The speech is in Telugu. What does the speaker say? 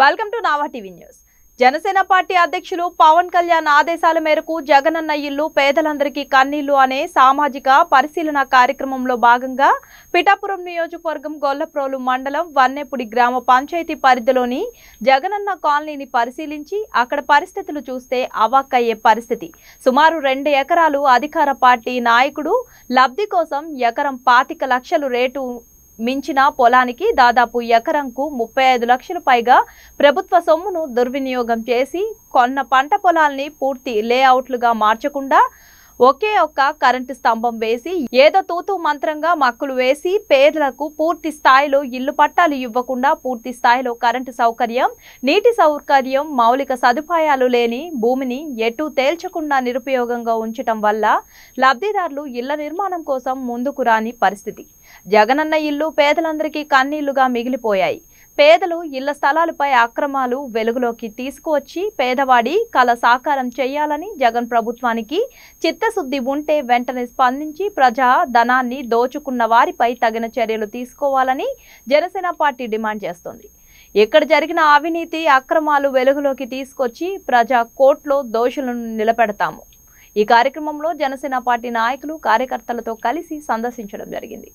welcome to Nava TV news Janasena party అధ్యక్షులు పవన్ కళ్యాణ్ ఆదేశాల మేరకు జగనన్న ఇల్లు పేదలందరికీ కన్నీళ్లు అనే సామాజిక పరిశీలన కార్యక్రమంలో భాగంగా పిఠాపురం నియోజకవర్గం గొల్లప్రోలు మండలం వన్నెపుడి గ్రామ పంచాయతీ పరిధిలోని జగనన్న కాలనీని పరిశీలించి అక్కడ పరిస్థితులు చూస్తే అవాక్కయ్యే పరిస్థితి సుమారు రెండు ఎకరాలు అధికార పార్టీ నాయకుడు లబ్ధి కోసం ఎకరం పాతిక లక్షలు రేటు మించిన పొలానికి దాదాపు ఎకరంకు ముప్పై ఐదు లక్షలు పైగా ప్రభుత్వ సొమ్మును దుర్వినియోగం చేసి కొన్న పంట పొలాల్ని పూర్తి లేఅవుట్లుగా మార్చకుండా ఒకే ఒక్క కరెంటు స్తంభం వేసి ఏదో తూతూ మంత్రంగా మక్కులు వేసి పేదలకు పూర్తి స్థాయిలో ఇల్లు పట్టాలు ఇవ్వకుండా పూర్తి స్థాయిలో కరెంటు సౌకర్యం నీటి సౌకర్యం మౌలిక సదుపాయాలు లేని భూమిని ఎటు తేల్చకుండా నిరుపయోగంగా ఉంచటం వల్ల లబ్ధిదారులు ఇళ్ల నిర్మాణం కోసం ముందుకు రాని పరిస్థితి జగనన్న ఇల్లు పేదలందరికీ కన్నీళ్లుగా మిగిలిపోయాయి పేదలు ఇళ్ల స్థలాలపై అక్రమాలు వెలుగులోకి తీసుకువచ్చి పేదవాడి కళ సాకారం చేయాలని జగన్ ప్రభుత్వానికి చిత్తశుద్ధి ఉంటే వెంటనే స్పందించి ప్రజా ధనాన్ని దోచుకున్న వారిపై తగిన చర్యలు తీసుకోవాలని జనసేన పార్టీ డిమాండ్ చేస్తోంది ఇక్కడ జరిగిన అవినీతి అక్రమాలు వెలుగులోకి తీసుకొచ్చి ప్రజా కోర్టులో దోషులను నిలబెడతాము ఈ కార్యక్రమంలో జనసేన పార్టీ నాయకులు కార్యకర్తలతో కలిసి సందర్శించడం జరిగింది